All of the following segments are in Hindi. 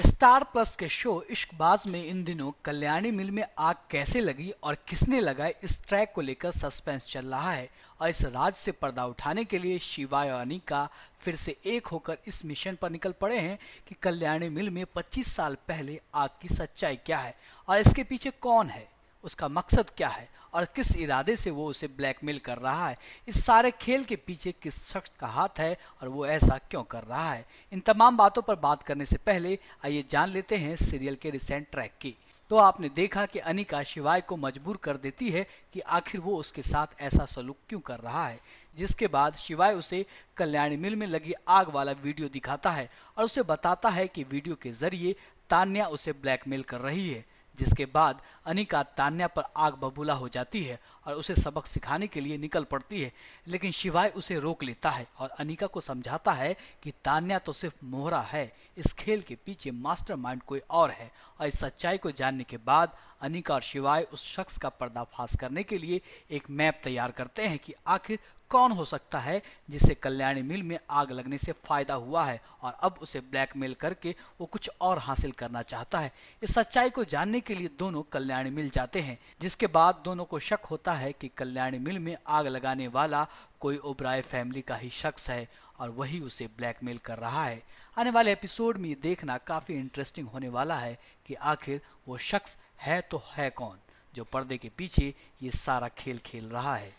स्टार प्लस के शो इश्कबाज में इन दिनों कल्याणी मिल में आग कैसे लगी और किसने लगाई इस ट्रैक को लेकर सस्पेंस चल रहा है और इस राज से पर्दा उठाने के लिए और अनिका फिर से एक होकर इस मिशन पर निकल पड़े हैं कि कल्याणी मिल में 25 साल पहले आग की सच्चाई क्या है और इसके पीछे कौन है उसका मकसद क्या है और किस इरादे से वो उसे ब्लैकमेल कर रहा है इस सारे खेल के पीछे किस शख्स का हाथ है और वो ऐसा क्यों कर रहा है इन तमाम बातों पर बात करने से पहले आइए जान लेते हैं सीरियल के रिसेंट ट्रैक की तो आपने देखा कि अनिका शिवाय को मजबूर कर देती है कि आखिर वो उसके साथ ऐसा सलूक क्यों कर रहा है जिसके बाद शिवाय उसे कल्याणी मिल में लगी आग वाला वीडियो दिखाता है और उसे बताता है कि वीडियो के जरिए तान्या उसे ब्लैकमेल कर रही है जिसके बाद अनिका तान्या पर आग बबूला हो जाती है और उसे सबक सिखाने के लिए निकल पड़ती है लेकिन शिवाय उसे रोक लेता है और अनिका को समझाता है कि तान्या तो सिर्फ मोहरा है इस खेल के पीछे मास्टरमाइंड कोई और है और इस सच्चाई को जानने के बाद अनिका और शिवाय उस शख्स का पर्दाफाश करने के लिए एक मैप तैयार करते हैं कि आखिर कौन हो सकता है जिसे कल्याणी मिल में आग लगने से फायदा हुआ है और अब उसे ब्लैकमेल करके वो कुछ और हासिल करना चाहता है इस सच्चाई को जानने के लिए दोनों कल्याणी मिल जाते हैं जिसके बाद दोनों को शक होता है कि कल्याणी मिल में आग लगाने वाला कोई ओबराय फैमिली का ही शख्स है और वही उसे ब्लैकमेल कर रहा है आने वाले एपिसोड में ये देखना काफी इंटरेस्टिंग होने वाला है कि आखिर वो शख्स है तो है कौन जो पर्दे के पीछे ये सारा खेल खेल रहा है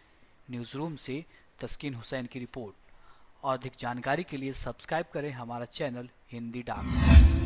न्यूज़ रूम से तस्कीन हुसैन की रिपोर्ट और अधिक जानकारी के लिए सब्सक्राइब करें हमारा चैनल हिंदी डाक